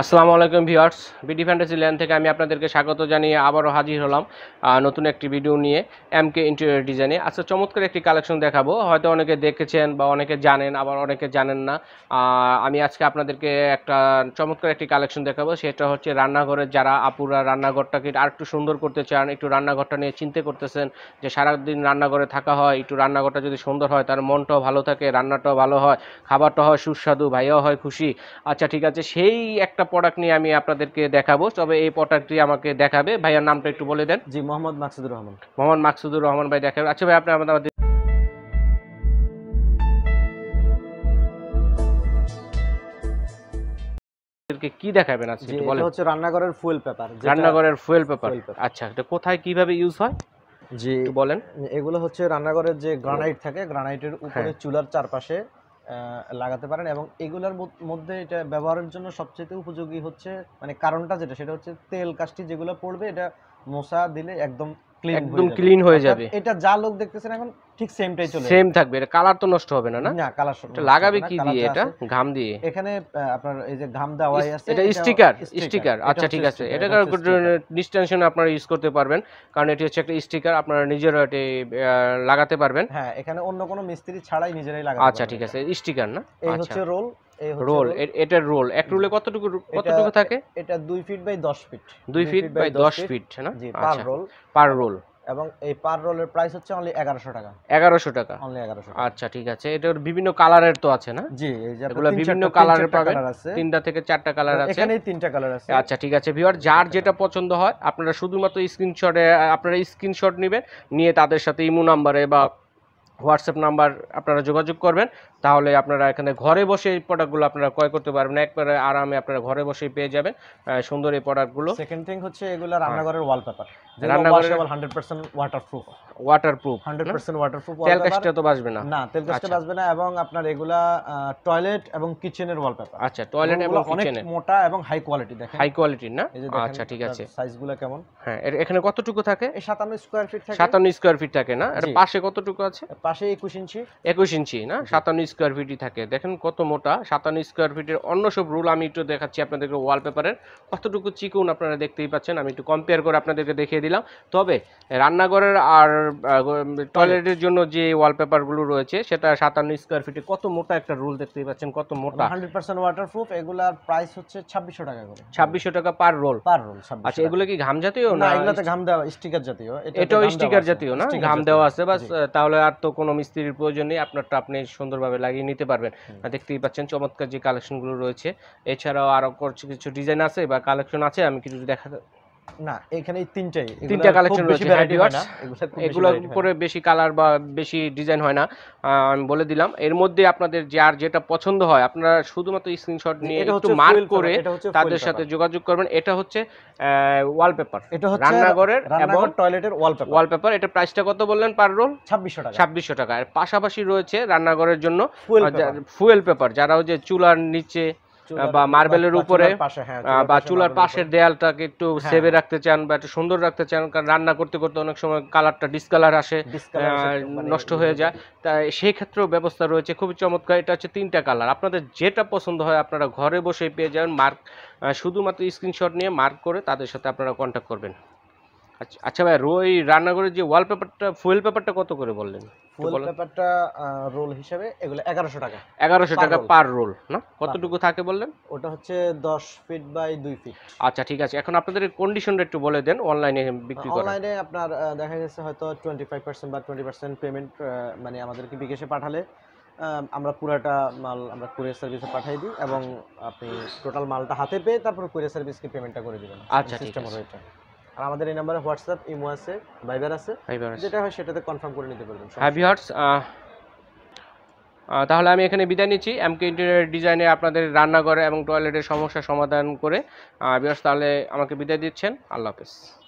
আসসালামু আলাইকুম viewers BD fantasy land থেকে আমি আপনাদেরকে স্বাগত জানিয়ে আবারও হাজির হলাম নতুন একটি ভিডিও নিয়ে এম কে ইন্টেরিয়র ডিজাইনে আচ্ছা চমৎকার একটি কালেকশন দেখাবো হয়তো অনেকে দেখেছেন বা অনেকে জানেন আবার অনেকে জানেন না আমি আজকে আপনাদেরকে একটা চমৎকার একটি কালেকশন দেখাবো সেটা হচ্ছে রান্নাঘরের যারা আপুরা রান্নাঘরটাকে আর একটু সুন্দর করতে চান একটু রান্নাঘরটা নিয়ে চিনতে করতেছেন যে সারাদিন রান্নাঘরে থাকা হয় একটু রান্নাঘরটা যদি সুন্দর হয় তার মনটাও ভালো থাকে রান্নাটাও ভালো হয় খাবারটা হয় সুস্বাদু ভাইয়াও হয় খুশি আচ্ছা ঠিক আছে সেই একটা একটা প্রোডাক্ট নিয়ে আমি আপনাদেরকে দেখাবো তবে এই প্রোডাক্টটি আমাকে দেখাবে ভাইয়ার নামটা একটু বলে দেন জি মোহাম্মদ মাকসুদুর রহমান মোহাম্মদ মাকসুদুর রহমান ভাই দেখাবে আচ্ছা ভাই আপনি আমাদের কি দেখাবেন হচ্ছে রান্নাঘরের ফুয়েল পেপার রান্নাঘরের ফুয়েল পেপার আচ্ছা কোথায় কিভাবে ইউজ হয় জি বলেন এগুলো হচ্ছে রান্নাঘরের যে গ্রানাইট থাকে উপরে হ্যাঁ। চুলার চারপাশে লাগাতে পারেন এবং এগুলোর মধ্যে এটা ব্যবহারের জন্য সবচেয়ে উপযোগী হচ্ছে মানে কারণটা যেটা সেটা হচ্ছে তেল কাষ্টি যেগুলো পড়বে এটা মশা দিলে একদম ক্লিন একদম ক্লিন হয়ে যাবে এটা যা লোক দেখতেছেন এখন ঠিক সেমটাই চলে সেম থাকবে এটা কালার তো নষ্ট হবে না না না কালার এটা লাগাবে কি দিয়ে এটা ঘাম দিয়ে এখানে আপনার এই যে ঘাম দেওয়াই আছে এটা স্টিকার স্টিকার আচ্ছা ঠিক আছে এটা ডিসটেনশন আপনারা ইউজ করতে পারবেন কারণ এটি হচ্ছে একটা স্টিকার আপনারা নিজেরা এটি লাগাতে পারবেন হ্যাঁ এখানে অন্য কোনো মিস্ত্রি ছাড়াই নিজেরাই লাগাতে আচ্ছা ঠিক আছে স্টিকার না এই আচ্ছা। হচ্ছে রোল রোল এটার রোল এক রোলে কতটুকু কতটুকু থাকে এটা 2 feet by 10 feet 2 feet by 10 feet না জি পার রোল পার রোল এবং এই পার রোলের প্রাইস হচ্ছে অনলি 1100 টাকা 1100 টাকা অনলি 1100 আচ্ছা ঠিক আছে এটার বিভিন্ন কালারের তো আছে না জি এই যে এগুলো বিভিন্ন কালারের পাবেন তিনটা থেকে চারটা কালার আছে এখানে তিনটা কালার আছে আচ্ছা ঠিক আছে ভিউয়ার যার যেটা পছন্দ হয় আপনারা শুধুমাত্র স্ক্রিনশটে আপনারা স্ক্রিনশট নেবেন নিয়ে তাদের সাথে ইমো নম্বরে বা হোয়াটসঅ্যাপ নাম্বার আপনারা যোগাযোগ করবেন তাহলে আপনারা এখানে ঘরে বসে এই প্রোডাক্টগুলো আপনারা ক্রয় করতে পারবেন একবারে আরামে আপনারা ঘরে বসেই পেয়ে যাবেন সুন্দর এই প্রোডাক্টগুলো সেকেন্ড থিং হচ্ছে এগুলো রান্নাঘরের ওয়ালপেপার আচ্ছা। না এবং আপনার এগুলা টয়লেট এবং আচ্ছা টয়লেট মোটা এবং হাই কোয়ালিটি হাই না আচ্ছা ঠিক আছে কেমন হ্যাঁ এখানে কতটুকু থাকে ফিট ফিট থাকে না পাশে কতটুকু আছে পাশে একুশ ইঞ্চি একুশ ইঞ্চি না সাতান্ন স্কোয়ার ফিটই থাকে দেখেন কত মোটা সাতান্ন স্কোয়ার ফিটের অন্য সব রুল আমি একটু দেখাচ্ছি আপনাদেরকে ওয়ালপেপারের কতটুকু চিকুন আপনারা দেখতেই পাচ্ছেন আমি একটু কম্পেয়ার করে আপনাদেরকে দেখিয়ে দিলাম তবে রান্নাঘরের আর টয়লেটের জন্য যে ওয়ালপেপারগুলো রয়েছে সেটা সাতান্ন স্কোয়ার ফিটে কত মোটা একটা রুল দেখতেই পাচ্ছেন কত মোটা হান্ড্রেড পার্সেন্ট ওয়াটারপ্রুফ এগুলার প্রাইস হচ্ছে ছাব্বিশশো টাকা করে ছাব্বিশশো টাকা পার রোল পার রোল আচ্ছা এগুলো কি ঘাম জাতীয় না এগুলোতে ঘাম দেওয়া স্টিকার জাতীয় এটাও স্টিকার জাতীয় না ঘাম দেওয়া আছে বাস তাহলে আর তো কোনো মিস্ত্রির প্রয়োজন নেই আপনারটা আপনি সুন্দরভাবে লাগিয়ে নিতে পারবেন দেখতেই পাচ্ছেন চমৎকার যে কালেকশনগুলো রয়েছে এছাড়াও আরও কিছু ডিজাইন আছে বা কালেকশন আছে আমি কিছু দেখা না এখানে তিনটাই তিনটা কালেকশন রয়েছে এগুলোর উপরে বেশি কালার বা বেশি ডিজাইন হয় না আমি বলে দিলাম এর মধ্যে আপনাদের যার যেটা পছন্দ হয় আপনারা শুধুমাত্র স্ক্রিনশট নিয়ে একটু মার্ক করে তাদের সাথে যোগাযোগ করবেন এটা হচ্ছে ওয়ালপেপার এটা হচ্ছে রান্নাঘরের এবং টয়লেটের ওয়ালপেপার ওয়ালপেপার এটা প্রাইসটা কত বললেন পার রোল 2600 টাকা 2600 টাকা আর পাশাপাশি রয়েছে রান্নাঘরের জন্য ফুয়েল পেপার যারা ওই যে চুলার নিচে বা মার্বেলের উপরে হ্যাঁ, বা চুলার পাশের দেয়ালটাকে একটু হ্যাঁ। সেভে রাখতে চান বা একটু সুন্দর রাখতে চান কারণ রান্না করতে করতে অনেক সময় কালারটা ডিসকালার আসে মানে নষ্ট হয়ে যায় তাই সেই ক্ষেত্রেও ব্যবস্থা রয়েছে খুবই চমৎকার এটা হচ্ছে তিনটা কালার আপনাদের যেটা পছন্দ হয় আপনারা ঘরে বসে পেয়ে যাবেন মার্ক শুধুমাত্র স্ক্রিনশট নিয়ে মার্ক করে তাদের সাথে আপনারা কন্ট্যাক্ট করবেন আচ্ছা আচ্ছা ভাই ওই রান্নাঘরের যে ওয়ালপেপারটা ফুয়েল পেপারটা কত করে বললেন ফুয়েল পেপারটা রোল হিসাবে এগুলো এগারোশো টাকা এগারোশো টাকা পার রোল না কতটুকু থাকে বললেন ওটা হচ্ছে দশ ফিট বাই দুই ফিট আচ্ছা ঠিক আছে এখন আপনাদের কন্ডিশনটা একটু বলে দেন অনলাইনে বিক্রি অনলাইনে আপনার দেখা গেছে হয়তো টোয়েন্টি ফাইভ পার্সেন্ট বা টোয়েন্টি পার্সেন্ট পেমেন্ট মানে আমাদেরকে বিকেশে পাঠালে আমরা পুরাটা মাল আমরা কুরিয়ার সার্ভিসে পাঠিয়ে দিই এবং আপনি টোটাল মালটা হাতে পেয়ে তারপর কুরিয়ার সার্ভিসকে পেমেন্টটা করে দেবেন আচ্ছা সিস্টেম এটা আর আমাদের এই নাম্বারে হোয়াটসঅ্যাপ ইমো আছে ভাইবার আছে যেটা হয় সেটাতে কনফার্ম করে নিতে পারবেন হ্যাঁ ভিউয়ার্স তাহলে আমি এখানে বিদায় নিচ্ছি এমকে ইন্টেরিয়ার ডিজাইনে আপনাদের রান্নাঘরে এবং টয়লেটের সমস্যা সমাধান করে বিয়ার্স তাহলে আমাকে বিদায় দিচ্ছেন আল্লাহ হাফেজ